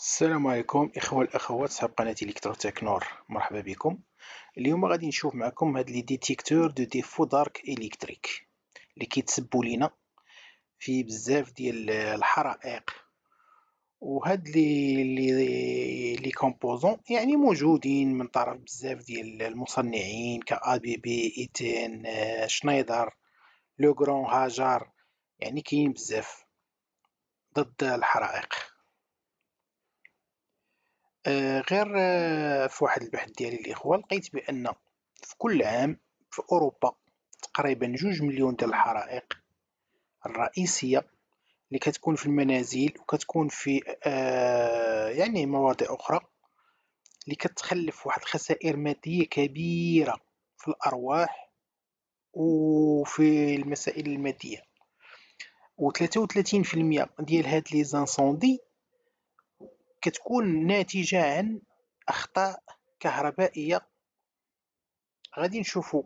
السلام عليكم اخوة الاخوات صاحب قناة الكترو تكنور مرحبا بكم اليوم غادي نشوف معكم هاد لي ديتيكتور دو ديفو دارك الكتريك اللي كيتسبوا لينا في بزاف ديال الحرائق وهاد لي لي لي كومبوزون يعني موجودين من طرف بزاف ديال المصنعين كا بي بي ايتين شنايدر لو غران هاجر يعني كاين بزاف ضد الحرائق آه، غير آه، في واحد البحث ديالي الاخوه لقيت بان في كل عام في اوروبا تقريبا جوج مليون ديال الحرائق الرئيسيه اللي كتكون في المنازل وكتكون في آه، يعني مواضع اخرى اللي كتخلف واحد الخسائر ماديه كبيره في الارواح وفي المسائل الماديه و33% ديال هاد لي زانسوندي كتكون ناتجة عن أخطاء كهربائية غادي نشوفو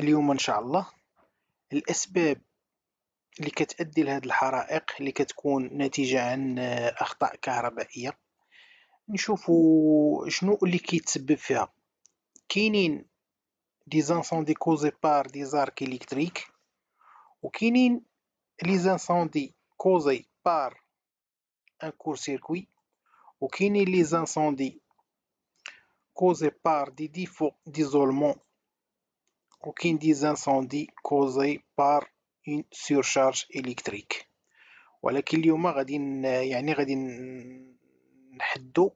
اليوم إن شاء الله الأسباب اللي كتأدي لهاد الحرائق اللي كتكون ناتجة آه، عن أخطاء كهربائية نشوفو شنو اللي كيتسبب فيها كاينين دي زانسوندي كوزي بار دي زارك إلكتريك وكاينين لي زانسوندي كوزي بار ان كور سيركوي وكاينين لي زانسوندي كوزي بار دي ديفو ديزولمون وكاين دي زانسوندي كوزي بار اون سورشارج الكتريك ولكن اليوم غادي يعني غادي نحدو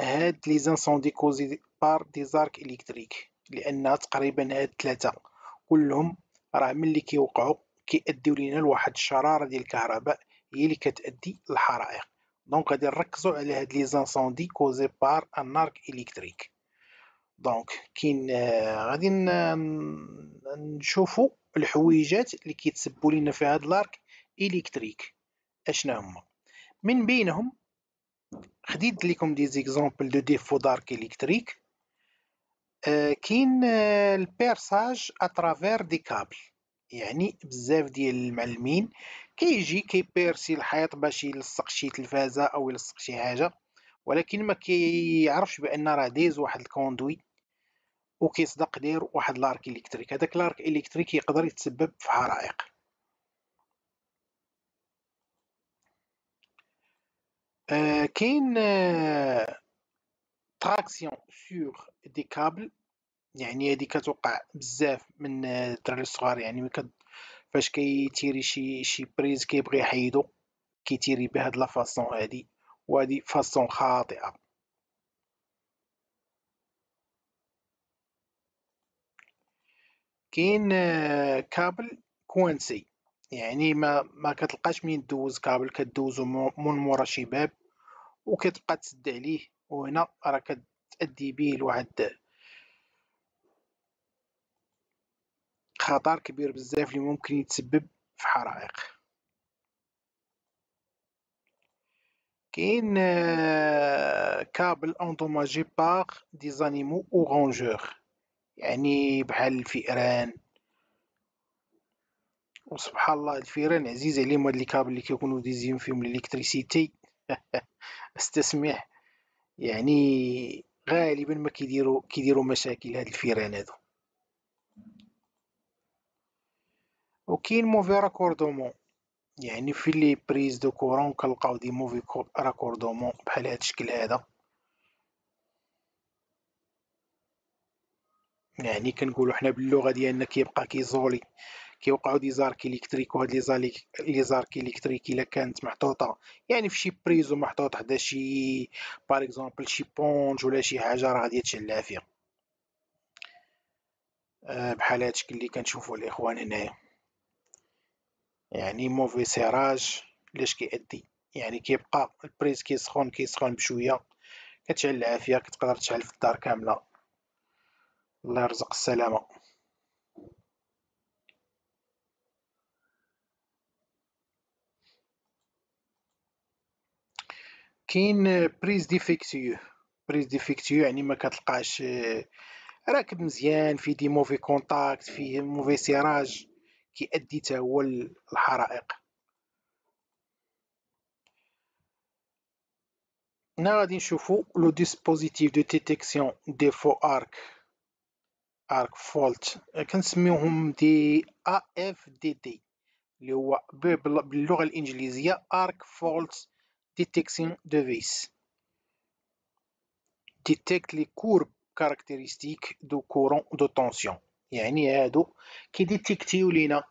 هاد لي زانسوندي كوزي بار دي زارك الكتريك لان تقريبا هاد ثلاثه كلهم راه ملي كيوقعوا كيأديو لينا لواحد الشراره ديال الكهرباء هي اللي كتأدي للحرائق دونك euh, غادي نركزو على هاد لي زانسوندي كوزي بار ان ارك الكتريك دونك كاين غادي نشوفو الحويجات اللي كيتسبوا لينا في هاد لارك الكتريك اشنا هما من بينهم خديت لكم دي زيكزامبل دو ديفو دارك الكتريك آه، كاين آه، البيرساج اترافير دي كابل يعني بزاف ديال المعلمين كيجي كيبيرسي الحيط باش يلصق شي تلفازه او يلصق شي حاجه ولكن ما كيعرفش بان راه دايز واحد الكوندوي وكيصدق داير واحد لارك الكتريك هذاك لارك الكتريك يقدر يتسبب في حرائق آه كاين آه تراكسيون سور دي كابل يعني هادي كتوقع بزاف من آه، الدراري الصغار يعني ملي فاش كيتيري شي شي بريز كيبغي يحيدو كيتيري بهاد لا فاصون هادي وهادي فاصون خاطئه كاين آه، كابل كوانسي يعني ما ما كتلقاش منين دوز كابل كدوزو من مورا شي باب وكتبقى تسد عليه وهنا راه كتادي به لواحد خطر كبير بزاف اللي ممكن يتسبب في حرائق كاين آه، كابل اندوماجي باغ دي زانيمو او رونجور يعني بحال الفئران وسبحان الله الفئران عزيز عليهم هاد الكابل اللي كيكونوا ديزيون فيهم الالكتريسيتي استسمح يعني غالبا ما كيديروا كيديروا مشاكل هاد الفيران هادو وكاين موفي راكوردومون يعني في لي بريز دو كورون كنلقاو دي موفي راكوردومون بحال هاد الشكل هذا يعني كنقولوا حنا باللغه ديالنا كيبقى كيزولي كيوقعوا دي زارك الكتريك وهاد لي زارك لي زارك الكتريك الا كانت محطوطه يعني في شي بريز ومحطوط حدا شي باغ اكزومبل شي بونج ولا شي حاجه راه غادي تشلها فيها آه، بحال هاد الشكل اللي كنشوفوا الاخوان هنايا يعني موفي سيراج لاش كيأدي يعني كيبقى البريز كيسخون كيسخون بشويه كتشعل العافيه كتقدر تشعل في الدار كامله الله يرزق السلامه كاين بريز ديفيكتيو بريز ديفيكتيو يعني ما كتلقاش آه، راكب مزيان في دي موفي كونتاكت في موفي سيراج كيؤدي حتى هو للحرائق هنا غادي نشوفو لو ديسبوزيتيف دو ديتيكسيون ديفو ارك ارك فولت كنسميوهم دي ا اف دي دي اللي هو باللغه الانجليزيه ارك فولت ديتيكسيون دو فيس لي كورب courbes دو كورون دو de يعني هادو كيديتيكتيو لينا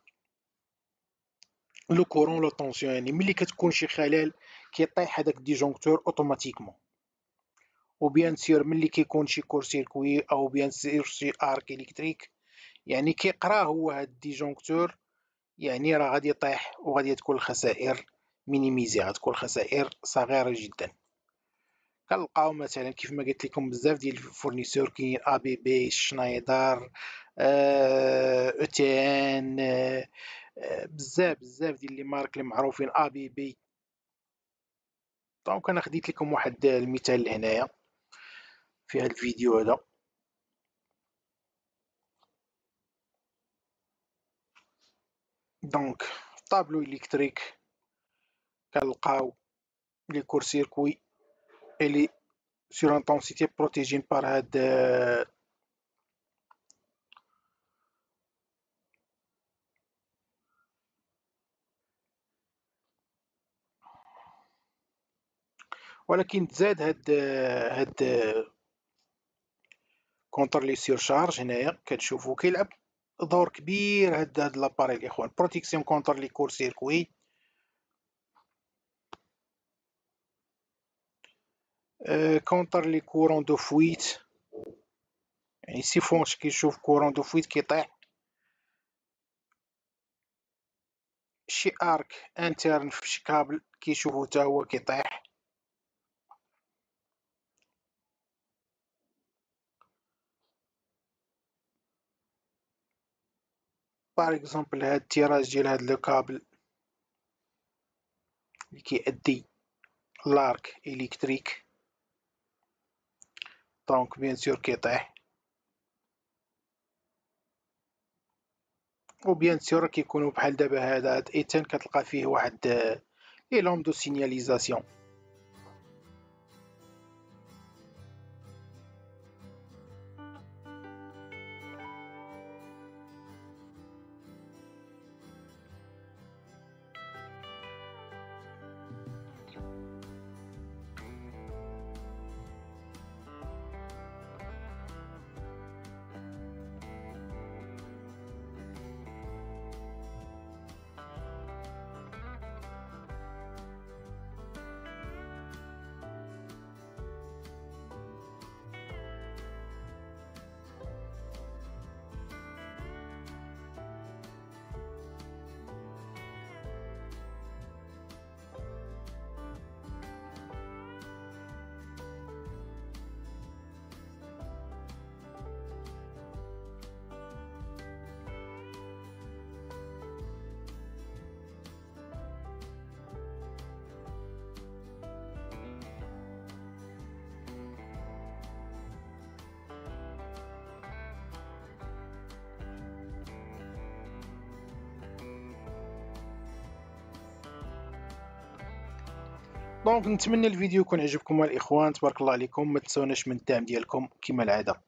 لو كورون لو طونسيون يعني ملي كتكون شي خلل كيطيح هذاك ديجونكتور اوتوماتيكمون وبيان سير ملي كيكون شي كور سيركوي او بيان سير شي ارك الكتريك يعني كيقرا هو هاد الديجونكتور يعني راه غادي يطيح وغادي تكون الخسائر مينيميزي غتكون الخسائر صغيره جدا كنلقاو مثلا كيف ما قلت لكم بزاف ديال الفورنيسور كاين ا بي بي شنايدر او آه، تي ان آه، آه، بزاف بزاف ديال لي مارك اللي معروفين ا بي بي دونك انا خديت لكم واحد المثال لهنايا في هذا الفيديو هذا دونك طابلو الكتريك كنلقاو لي كور سيركوي الي سور انتونسيتي بروتيجين بار هاد ولكن تزاد هاد هاد كونتر لي سيرشارج هنايا كتشوفو كيلعب دور كبير هاد هاد لاباريل الاخوان بروتيكسيون كونتر لي كور سيركوي كونتر لي كورون دو فويت يعني سي فونش كيشوف كورون دو فويت كيطيح شي ارك انترن في شي كابل كيشوفو حتى هو كيطيح بار اكزومبل هاد التيراج ديال هاد لو كابل اللي كيأدي لارك الكتريك Tan eh? convenció que está. وبيان سور كيكونو بحال دابا هذا ايتان كتلقى فيه واحد لي لومب دو سينياليزاسيون دونك نتمنى الفيديو يكون عجبكم الاخوان تبارك الله عليكم ما تنسوناش من الدعم ديالكم كما العاده